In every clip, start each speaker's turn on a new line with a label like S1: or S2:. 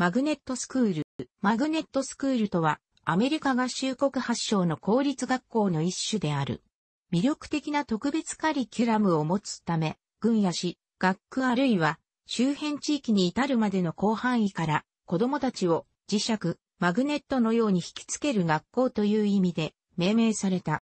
S1: マグネットスクール。マグネットスクールとは、アメリカ合衆国発祥の公立学校の一種である。魅力的な特別カリキュラムを持つため、軍や市、学区あるいは、周辺地域に至るまでの広範囲から、子供たちを磁石、マグネットのように引きつける学校という意味で、命名された。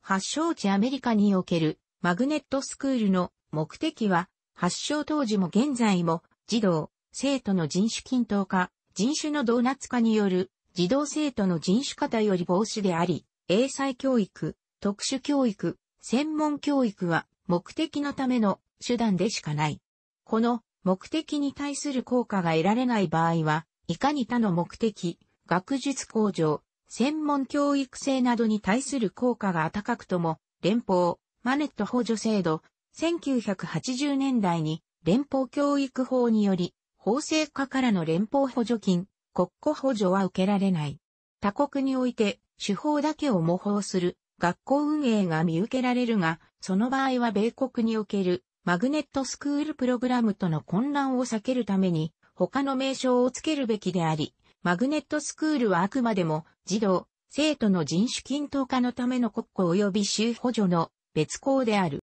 S1: 発祥地アメリカにおけるマグネットスクールの目的は、発祥当時も現在も児童、生徒の人種均等化、人種のドーナツ化による児童生徒の人種偏より防止であり、英才教育、特殊教育、専門教育は目的のための手段でしかない。この目的に対する効果が得られない場合は、いかに他の目的、学術向上、専門教育制などに対する効果が高くとも、連邦、マネット補助制度、1980年代に連邦教育法により法制化からの連邦補助金、国庫補助は受けられない。他国において、手法だけを模倣する、学校運営が見受けられるが、その場合は米国における、マグネットスクールプログラムとの混乱を避けるために、他の名称をつけるべきであり、マグネットスクールはあくまでも、児童、生徒の人種均等化のための国庫及び州補助の別校である。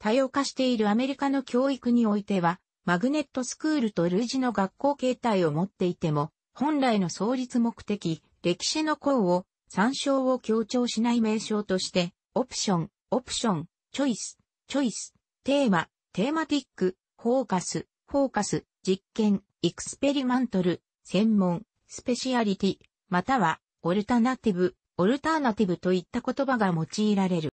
S1: 多様化しているアメリカの教育においては、マグネットスクールと類似の学校形態を持っていても、本来の創立目的、歴史の項を、参照を強調しない名称として、オプション、オプション、チョイス、チョイス、テーマ、テーマティック、フォーカス、フォーカス、実験、エクスペリマントル、専門、スペシアリティ、または、オルタナティブ、オルターナティブといった言葉が用いられる。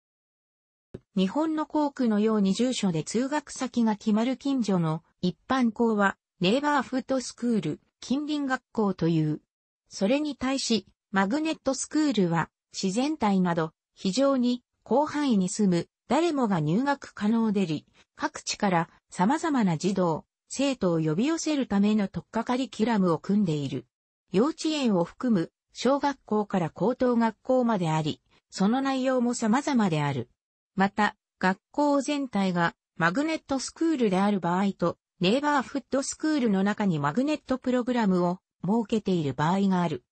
S1: 日本の校区のように住所で通学先が決まる近所の一般校は、ネイバーフットスクール、近隣学校という。それに対し、マグネットスクールは、自然体など、非常に広範囲に住む、誰もが入学可能でり、各地から様々な児童、生徒を呼び寄せるための特化カリキュラムを組んでいる。幼稚園を含む、小学校から高等学校まであり、その内容も様々である。また、学校全体がマグネットスクールである場合と、ネイバーフッドスクールの中にマグネットプログラムを設けている場合がある。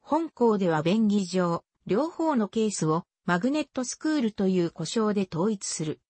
S1: 本校では便宜上、両方のケースをマグネットスクールという呼称で統一する。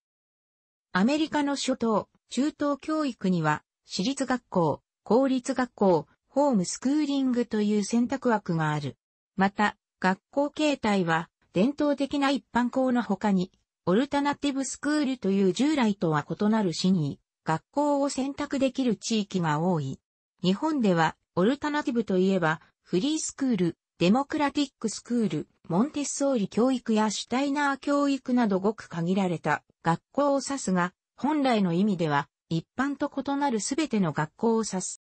S1: アメリカの初等、中等教育には、私立学校、公立学校、ホームスクーリングという選択枠がある。また、学校形態は、伝統的な一般校の他に、オルタナティブスクールという従来とは異なる市に、学校を選択できる地域が多い。日本では、オルタナティブといえば、フリースクール、デモクラティックスクール、モンテッソーリ教育やシュタイナー教育などごく限られた学校を指すが、本来の意味では、一般と異なるすべての学校を指す。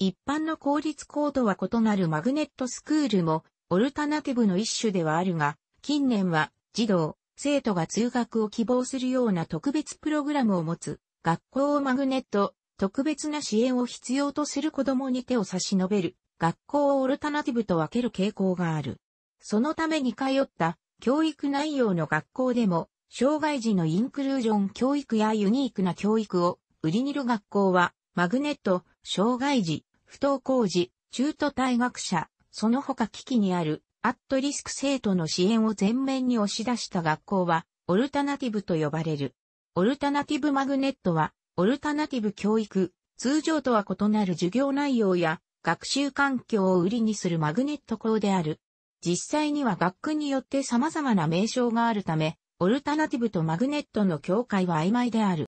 S1: 一般の公立校とは異なるマグネットスクールも、オルタナティブの一種ではあるが、近年は、児童、生徒が通学を希望するような特別プログラムを持つ、学校をマグネット、特別な支援を必要とする子供に手を差し伸べる、学校をオルタナティブと分ける傾向がある。そのために通った教育内容の学校でも、障害児のインクルージョン教育やユニークな教育を売りにる学校は、マグネット、障害児、不登校児、中途退学者、その他危機にあるアットリスク生徒の支援を前面に押し出した学校は、オルタナティブと呼ばれる。オルタナティブマグネットは、オルタナティブ教育、通常とは異なる授業内容や学習環境を売りにするマグネット校である。実際には学区によって様々な名称があるため、オルタナティブとマグネットの境界は曖昧である。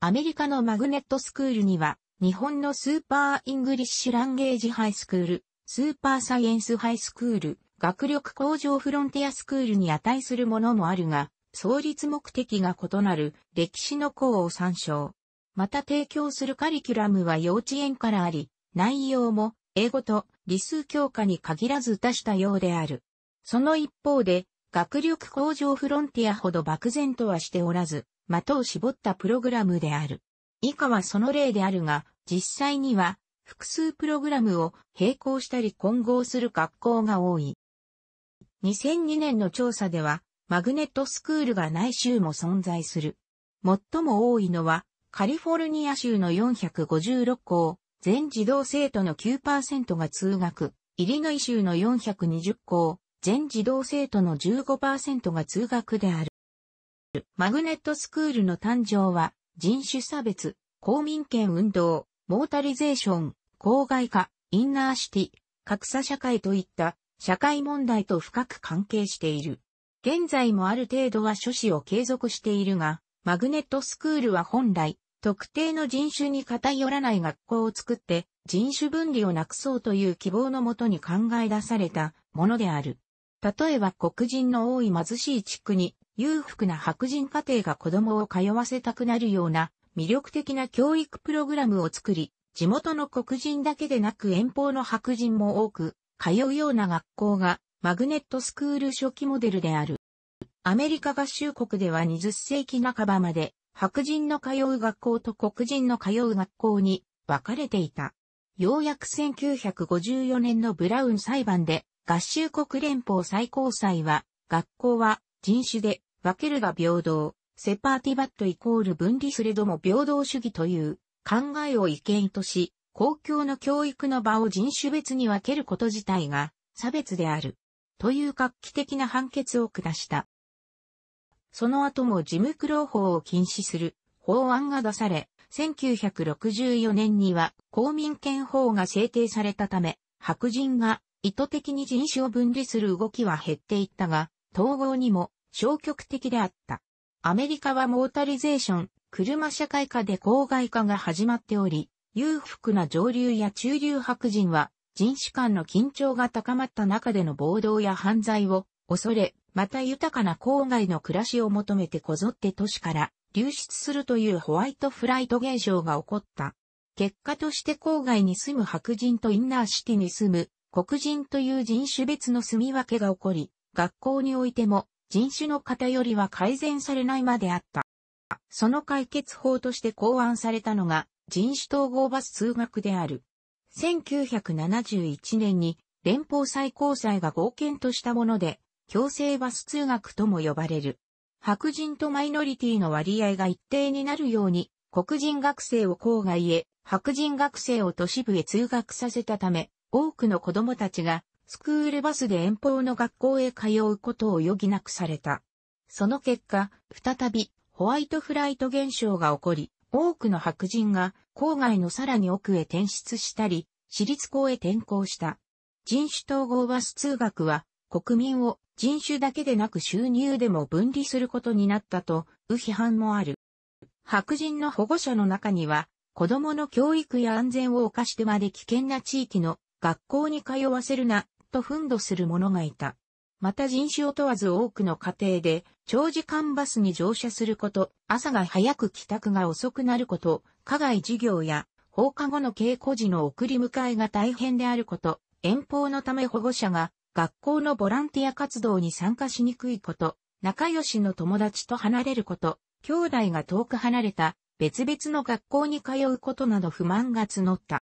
S1: アメリカのマグネットスクールには、日本のスーパーイングリッシュランゲージハイスクール、スーパーサイエンスハイスクール、学力向上フロンティアスクールに値するものもあるが、創立目的が異なる歴史の項を参照。また提供するカリキュラムは幼稚園からあり、内容も英語と理数教科に限らず出したようである。その一方で、学力向上フロンティアほど漠然とはしておらず、的を絞ったプログラムである。以下はその例であるが、実際には複数プログラムを並行したり混合する学校が多い。2002年の調査では、マグネットスクールがない州も存在する。最も多いのは、カリフォルニア州の456校、全児童生徒の9%が通学、イリノイ州の420校、全児童生徒の15%が通学である。マグネットスクールの誕生は、人種差別、公民権運動、モータリゼーション、公害化、インナーシティ、格差社会といった社会問題と深く関係している。現在もある程度は諸子を継続しているが、マグネットスクールは本来、特定の人種に偏らない学校を作って人種分離をなくそうという希望のもとに考え出されたものである。例えば黒人の多い貧しい地区に裕福な白人家庭が子供を通わせたくなるような魅力的な教育プログラムを作り、地元の黒人だけでなく遠方の白人も多く通うような学校がマグネットスクール初期モデルである。アメリカ合衆国では20世紀半ばまで白人の通う学校と黒人の通う学校に分かれていた。ようやく1954年のブラウン裁判で合衆国連邦最高裁は学校は人種で分けるが平等、セパーティバットイコール分離すれども平等主義という考えを意見とし、公共の教育の場を人種別に分けること自体が差別である。という画期的な判決を下した。その後も事務苦労法を禁止する法案が出され、1964年には公民権法が制定されたため、白人が意図的に人種を分離する動きは減っていったが、統合にも消極的であった。アメリカはモータリゼーション、車社会化で郊外化が始まっており、裕福な上流や中流白人は人種間の緊張が高まった中での暴動や犯罪を恐れ、また豊かな郊外の暮らしを求めてこぞって都市から流出するというホワイトフライト現象が起こった。結果として郊外に住む白人とインナーシティに住む黒人という人種別の住み分けが起こり、学校においても人種の偏りは改善されないまであった。その解決法として考案されたのが人種統合バス通学である。1971年に連邦最高裁が合憲としたもので、強制バス通学とも呼ばれる。白人とマイノリティの割合が一定になるように、黒人学生を郊外へ、白人学生を都市部へ通学させたため、多くの子供たちがスクールバスで遠方の学校へ通うことを余儀なくされた。その結果、再びホワイトフライト現象が起こり、多くの白人が郊外のさらに奥へ転出したり、私立校へ転校した。人種統合バス通学は国民を人種だけでなく収入でも分離することになったと、う批判もある。白人の保護者の中には、子供の教育や安全を犯してまで危険な地域の学校に通わせるな、と憤怒する者がいた。また人種を問わず多くの家庭で、長時間バスに乗車すること、朝が早く帰宅が遅くなること、課外授業や放課後の稽古時の送り迎えが大変であること、遠方のため保護者が学校のボランティア活動に参加しにくいこと、仲良しの友達と離れること、兄弟が遠く離れた別々の学校に通うことなど不満が募った。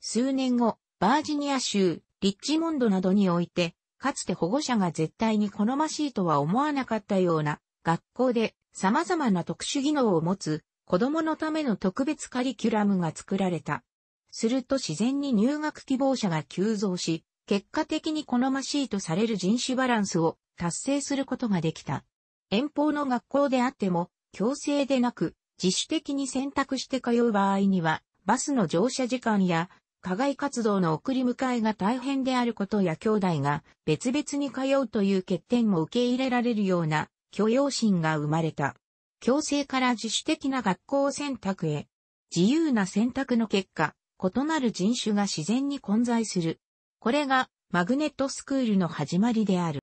S1: 数年後、バージニア州、リッチモンドなどにおいて、かつて保護者が絶対に好ましいとは思わなかったような、学校で様々な特殊技能を持つ子供のための特別カリキュラムが作られた。すると自然に入学希望者が急増し、結果的に好ましいとされる人種バランスを達成することができた。遠方の学校であっても、強制でなく、自主的に選択して通う場合には、バスの乗車時間や課外活動の送り迎えが大変であることや兄弟が別々に通うという欠点も受け入れられるような許容心が生まれた。強制から自主的な学校選択へ。自由な選択の結果、異なる人種が自然に混在する。これがマグネットスクールの始まりである。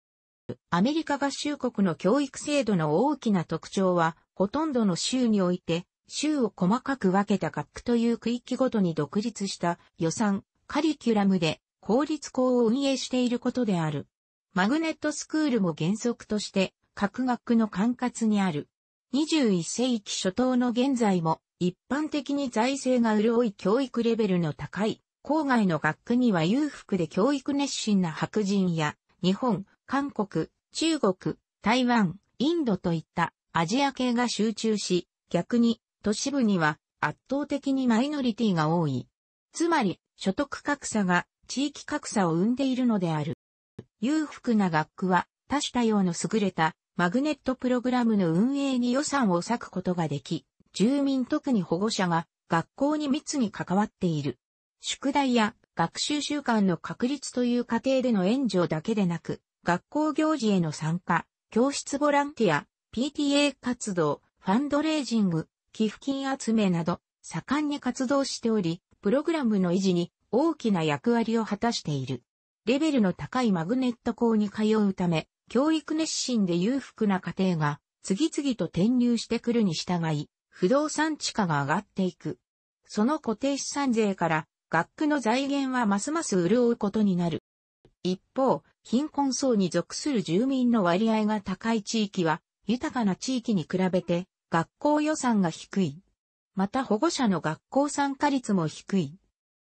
S1: アメリカ合衆国の教育制度の大きな特徴は、ほとんどの州において、州を細かく分けた学区という区域ごとに独立した予算、カリキュラムで公立校を運営していることである。マグネットスクールも原則として各学の管轄にある。21世紀初頭の現在も一般的に財政が潤い教育レベルの高い郊外の学区には裕福で教育熱心な白人や日本、韓国、中国、台湾、インドといったアジア系が集中し、逆に都市部には圧倒的にマイノリティが多い。つまり、所得格差が地域格差を生んでいるのである。裕福な学区は多種多様の優れたマグネットプログラムの運営に予算を割くことができ、住民特に保護者が学校に密に関わっている。宿題や学習習慣の確立という過程での援助だけでなく、学校行事への参加、教室ボランティア、PTA 活動、ファンドレイジング、寄付金集めなど、盛んに活動しており、プログラムの維持に大きな役割を果たしている。レベルの高いマグネット校に通うため、教育熱心で裕福な家庭が次々と転入してくるに従い、不動産地価が上がっていく。その固定資産税から学区の財源はますます潤うことになる。一方、貧困層に属する住民の割合が高い地域は、豊かな地域に比べて学校予算が低い。また保護者の学校参加率も低い。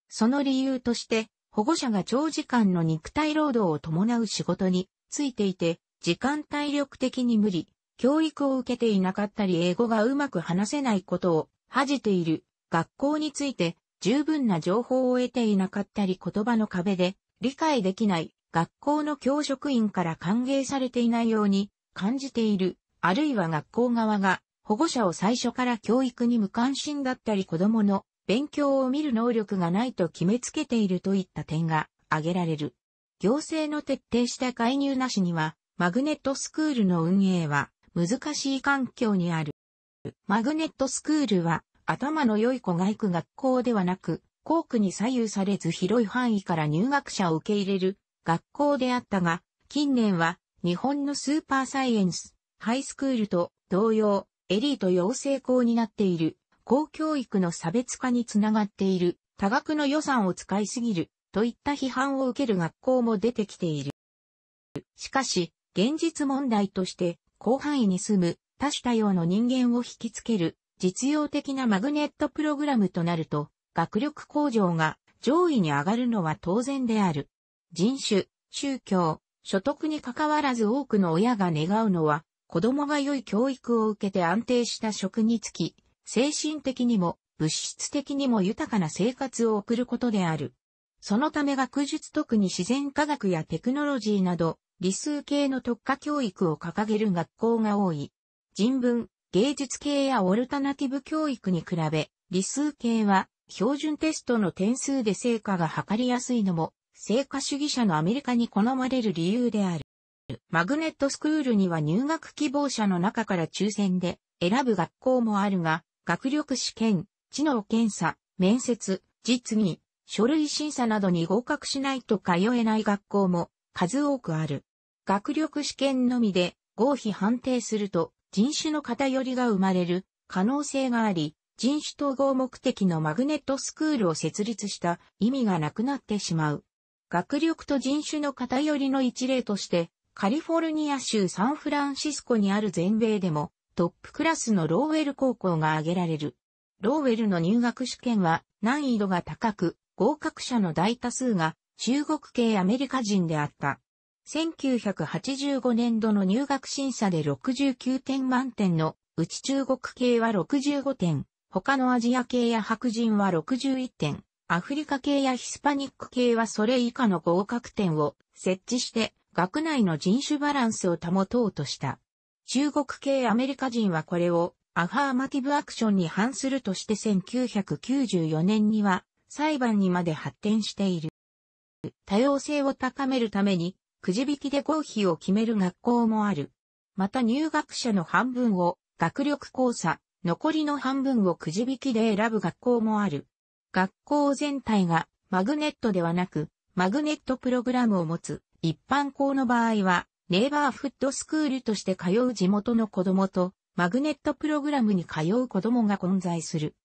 S1: その理由として、保護者が長時間の肉体労働を伴う仕事についていて、時間体力的に無理、教育を受けていなかったり英語がうまく話せないことを恥じている、学校について十分な情報を得ていなかったり言葉の壁で理解できない、学校の教職員から歓迎されていないように感じている、あるいは学校側が保護者を最初から教育に無関心だったり子供の勉強を見る能力がないと決めつけているといった点が挙げられる。行政の徹底した介入なしには、マグネットスクールの運営は難しい環境にある。マグネットスクールは頭の良い子が行く学校ではなく、校区に左右されず広い範囲から入学者を受け入れる学校であったが、近年は日本のスーパーサイエンス、ハイスクールと同様、エリート養成校になっている、公教育の差別化につながっている、多額の予算を使いすぎる、といった批判を受ける学校も出てきている。しかし、現実問題として、広範囲に住む多種多様の人間を引きつける実用的なマグネットプログラムとなると、学力向上が上位に上がるのは当然である。人種、宗教、所得に関わらず多くの親が願うのは、子供が良い教育を受けて安定した職につき、精神的にも物質的にも豊かな生活を送ることである。そのため学術特に自然科学やテクノロジーなど、理数系の特化教育を掲げる学校が多い。人文、芸術系やオルタナティブ教育に比べ、理数系は標準テストの点数で成果が測りやすいのも、成果主義者のアメリカに好まれる理由である。マグネットスクールには入学希望者の中から抽選で選ぶ学校もあるが、学力試験、知能検査、面接、実技、書類審査などに合格しないと通えない学校も数多くある。学力試験のみで合否判定すると人種の偏りが生まれる可能性があり、人種統合目的のマグネットスクールを設立した意味がなくなってしまう。学力と人種の偏りの一例として、カリフォルニア州サンフランシスコにある全米でもトップクラスのローウェル高校が挙げられる。ローウェルの入学試験は難易度が高く、合格者の大多数が中国系アメリカ人であった。1985年度の入学審査で69点満点のうち中国系は65点、他のアジア系や白人は61点、アフリカ系やヒスパニック系はそれ以下の合格点を設置して学内の人種バランスを保とうとした。中国系アメリカ人はこれをアファーマティブアクションに反するとして1994年には裁判にまで発展している。多様性を高めるためにくじ引きで合否を決める学校もある。また入学者の半分を学力交差、残りの半分をくじ引きで選ぶ学校もある。学校全体がマグネットではなく、マグネットプログラムを持つ一般校の場合は、ネイバーフッドスクールとして通う地元の子供と、マグネットプログラムに通う子供が混在する。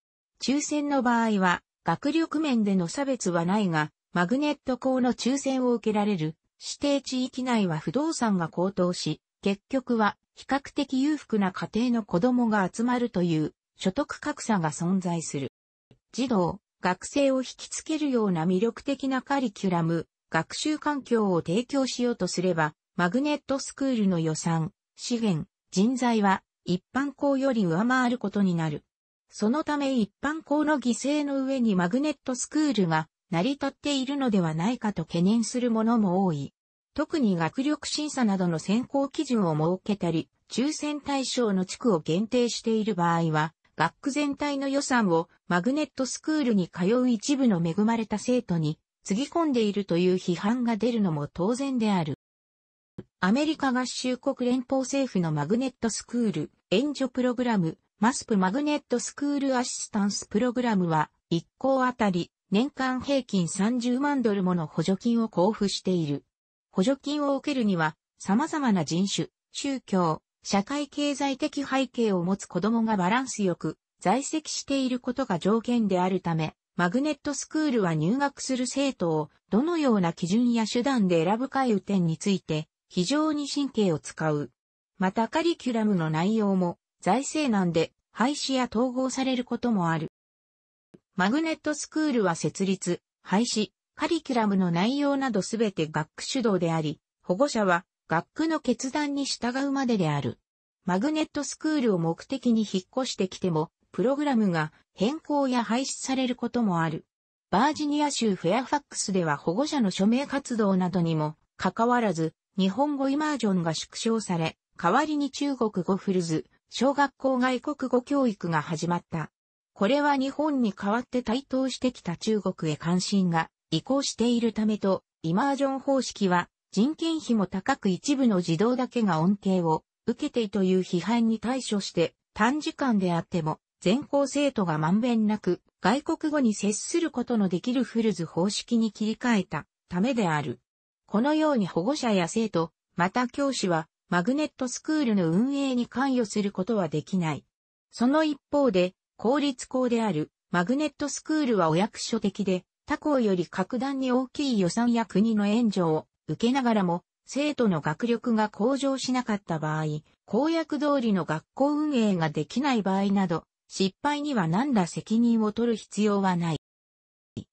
S1: 抽選の場合は、学力面での差別はないが、マグネット校の抽選を受けられる指定地域内は不動産が高騰し、結局は比較的裕福な家庭の子供が集まるという所得格差が存在する。児童、学生を引きつけるような魅力的なカリキュラム、学習環境を提供しようとすれば、マグネットスクールの予算、資源、人材は一般校より上回ることになる。そのため一般校の犠牲の上にマグネットスクールが成り立っているのではないかと懸念するものも多い。特に学力審査などの選考基準を設けたり、抽選対象の地区を限定している場合は、学区全体の予算をマグネットスクールに通う一部の恵まれた生徒につぎ込んでいるという批判が出るのも当然である。アメリカ合衆国連邦政府のマグネットスクール援助プログラムマスプマグネットスクールアシスタンスプログラムは1校あたり年間平均30万ドルもの補助金を交付している。補助金を受けるには様々な人種、宗教、社会経済的背景を持つ子供がバランスよく在籍していることが条件であるため、マグネットスクールは入学する生徒をどのような基準や手段で選ぶかいう点について非常に神経を使う。またカリキュラムの内容も財政難で廃止や統合されることもある。マグネットスクールは設立、廃止、カリキュラムの内容などすべて学区主導であり、保護者は学区の決断に従うまでである。マグネットスクールを目的に引っ越してきても、プログラムが変更や廃止されることもある。バージニア州フェアファックスでは保護者の署名活動などにもかかわらず、日本語イマージョンが縮小され、代わりに中国語フルズ、小学校外国語教育が始まった。これは日本に代わって台頭してきた中国へ関心が移行しているためと、イマージョン方式は人件費も高く一部の児童だけが恩恵を受けてという批判に対処して短時間であっても全校生徒がまんべんなく外国語に接することのできるフルズ方式に切り替えたためである。このように保護者や生徒、また教師はマグネットスクールの運営に関与することはできない。その一方で、公立校であるマグネットスクールはお役所的で、他校より格段に大きい予算や国の援助を受けながらも、生徒の学力が向上しなかった場合、公約通りの学校運営ができない場合など、失敗には何ら責任を取る必要はない。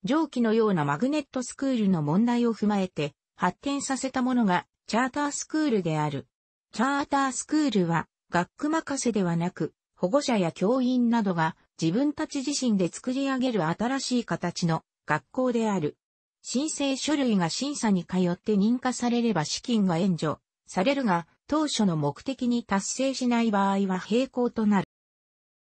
S1: 上記のようなマグネットスクールの問題を踏まえて発展させたものがチャータースクールである。チャータースクールは学区任せではなく保護者や教員などが自分たち自身で作り上げる新しい形の学校である。申請書類が審査に通って認可されれば資金が援助されるが当初の目的に達成しない場合は平行となる。